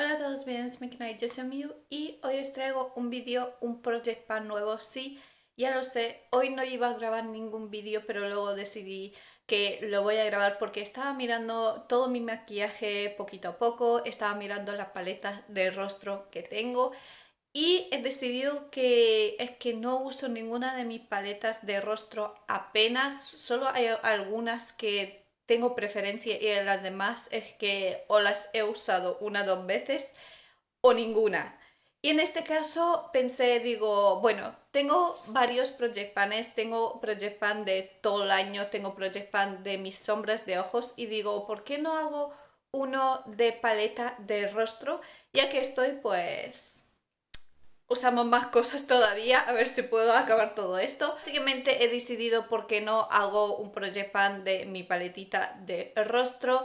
Hola a todos, bienvenidos a mi yo soy Miu y hoy os traigo un vídeo, un Project Pan nuevo, sí, ya lo sé, hoy no iba a grabar ningún vídeo pero luego decidí que lo voy a grabar porque estaba mirando todo mi maquillaje poquito a poco, estaba mirando las paletas de rostro que tengo y he decidido que es que no uso ninguna de mis paletas de rostro apenas, solo hay algunas que tengo preferencia y las demás es que o las he usado una o dos veces o ninguna. Y en este caso pensé, digo, bueno, tengo varios Project Panes, tengo Project Pan de todo el año, tengo Project Pan de mis sombras de ojos y digo, ¿por qué no hago uno de paleta de rostro? Ya que estoy pues usamos más cosas todavía, a ver si puedo acabar todo esto. Básicamente he decidido por qué no hago un project pan de mi paletita de rostro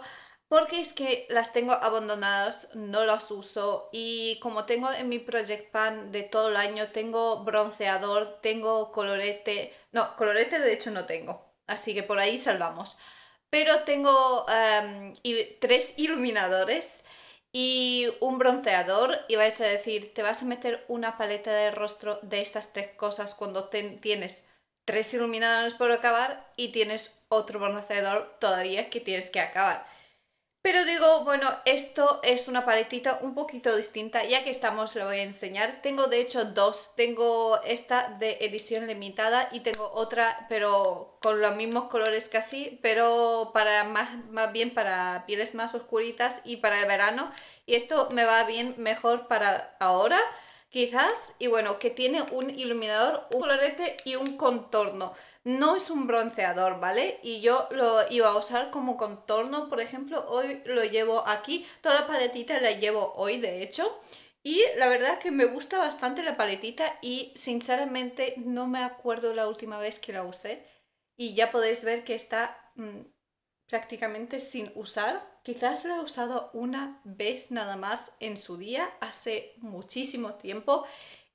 porque es que las tengo abandonadas, no las uso y como tengo en mi Project Pan de todo el año, tengo bronceador, tengo colorete, no, colorete de hecho no tengo, así que por ahí salvamos. Pero tengo em, tres iluminadores y un bronceador y vais a decir, te vas a meter una paleta de rostro de estas tres cosas cuando tienes tres iluminadores por acabar y tienes otro bronceador todavía que tienes que acabar. Pero digo, bueno, esto es una paletita un poquito distinta, ya que estamos lo voy a enseñar. Tengo de hecho dos, tengo esta de edición limitada y tengo otra, pero con los mismos colores casi, pero para más, más bien para pieles más oscuritas y para el verano. Y esto me va bien mejor para ahora, quizás. Y bueno, que tiene un iluminador, un colorete y un contorno. No es un bronceador, ¿vale? Y yo lo iba a usar como contorno, por ejemplo, hoy lo llevo aquí, toda la paletita la llevo hoy, de hecho. Y la verdad que me gusta bastante la paletita y sinceramente no me acuerdo la última vez que la usé. Y ya podéis ver que está mm, prácticamente sin usar. Quizás la he usado una vez nada más en su día, hace muchísimo tiempo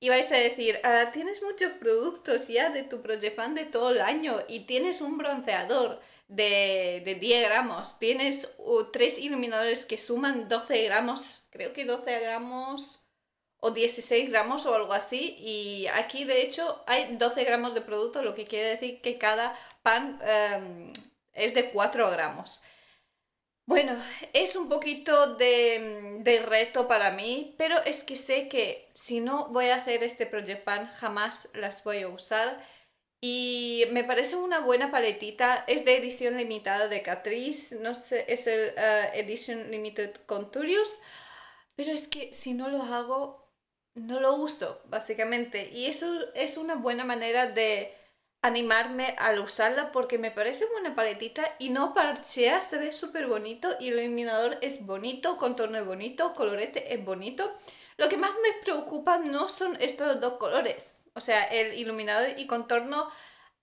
y vais a decir, ah, tienes muchos productos ya de tu Project Pan de todo el año y tienes un bronceador de, de 10 gramos, tienes uh, tres iluminadores que suman 12 gramos, creo que 12 gramos o 16 gramos o algo así y aquí de hecho hay 12 gramos de producto, lo que quiere decir que cada pan em, es de 4 gramos. Bueno, es un poquito mm, de, reto para mí, pero es que sé que si no voy a hacer este Project Pan, jamás las voy a usar. Y me parece una buena paletita, es de edición limitada de Catrice, no sé, es el eh, Edition Limited tulius pero es que si no lo hago, no lo uso, básicamente. Y eso es una buena manera de animarme al usarla porque me parece buena paletita y no parchea, se ve súper bonito, y el iluminador es bonito, contorno es bonito, colorete es bonito. Lo que más me preocupa no son estos dos colores, o sea, el iluminador y contorno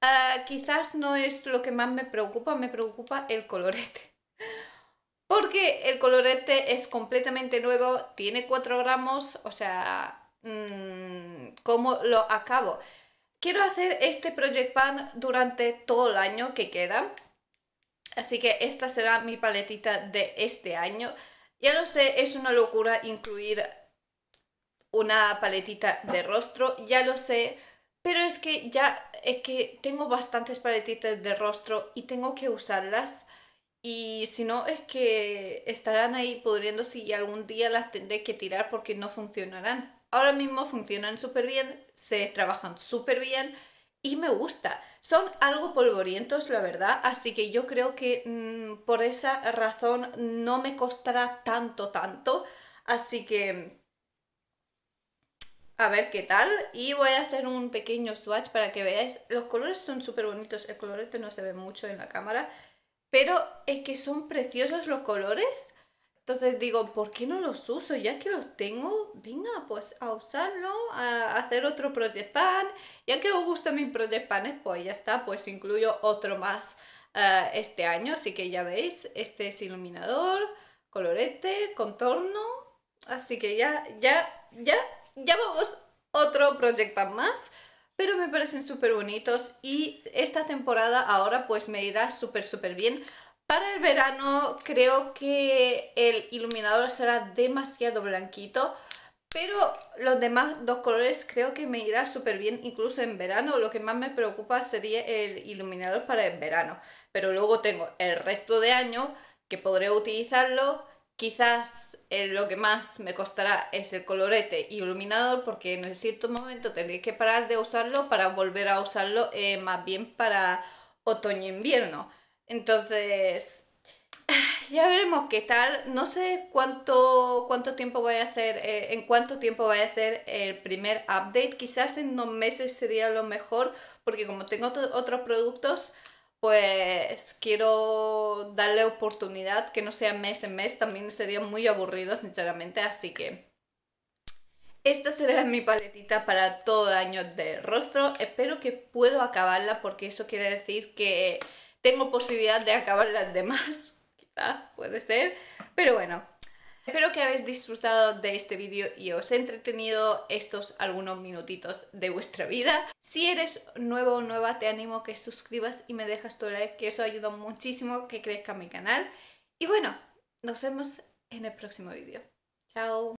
ah, quizás no es lo que más me preocupa, me preocupa el colorete. Porque el colorete es completamente nuevo, tiene 4 gramos, o sea, mm, ¿cómo lo acabo? Quiero hacer este Project Pan durante todo el año que queda, así que esta será mi paletita de este año. Ya lo sé, es una locura incluir una paletita de rostro, ya lo sé, pero es que ya es que tengo bastantes paletitas de rostro y tengo que usarlas. Y si no, es que estarán ahí pudriéndose y algún día las tendré que tirar porque no funcionarán. Ahora mismo funcionan súper bien, se trabajan súper bien y me gusta. Son algo polvorientos, la verdad, así que yo creo que mm, por esa razón no me costará tanto, tanto. Así que a ver qué tal. Y voy a hacer un pequeño swatch para que veáis. Los colores son súper bonitos, el colorete no se ve mucho en la cámara, pero es que son preciosos los colores entonces digo, ¿por qué no los uso? Ya que los tengo, venga, pues a usarlo, a hacer otro Project Pan. Ya que os gustan mis Project Panes, pues ya está, pues incluyo otro más eh, este año. Así que ya veis, este es iluminador, colorete, contorno. Así que ya, ya, ya, ya vamos otro Project Pan más pero me parecen súper bonitos y esta temporada ahora pues me irá súper súper bien para el verano creo que el iluminador será demasiado blanquito, pero los demás dos colores creo que me irá súper bien incluso en verano. Lo que más me preocupa sería el iluminador para el verano. Pero luego tengo el resto de año que podré utilizarlo. Quizás eh, lo que más me costará es el colorete iluminador porque en cierto momento tendré que parar de usarlo para volver a usarlo eh, más bien para otoño-invierno. Entonces, ya veremos qué tal. No sé cuánto, cuánto tiempo voy a hacer, eh, en cuánto tiempo voy a hacer el primer update. Quizás en unos meses sería lo mejor, porque como tengo otros productos, pues quiero darle oportunidad, que no sea mes en mes, también sería muy aburrido, sinceramente. Así que esta será mi paletita para todo año de rostro. Espero que puedo acabarla, porque eso quiere decir que tengo posibilidad de acabar las demás, quizás puede ser, pero bueno. Espero que habéis disfrutado de este vídeo y os he entretenido estos algunos minutitos de vuestra vida. Si eres nuevo o nueva, te animo a que suscribas y me dejas tu like, que eso ayuda muchísimo que crezca mi canal. Y bueno, nos vemos en el próximo vídeo. Chao.